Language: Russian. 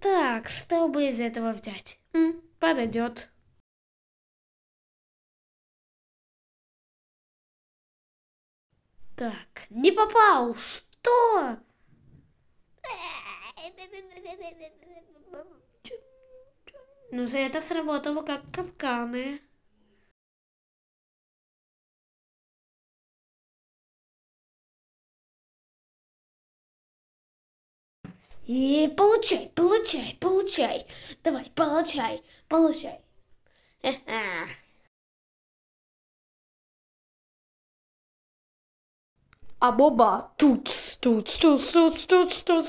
Так, что бы из этого взять? М, подойдет. Так, не попал. Что? Ну, за это сработало как капканы. И получай, получай, получай. Давай, получай, получай. А боба тут, тут, тут, тут, тут, тут.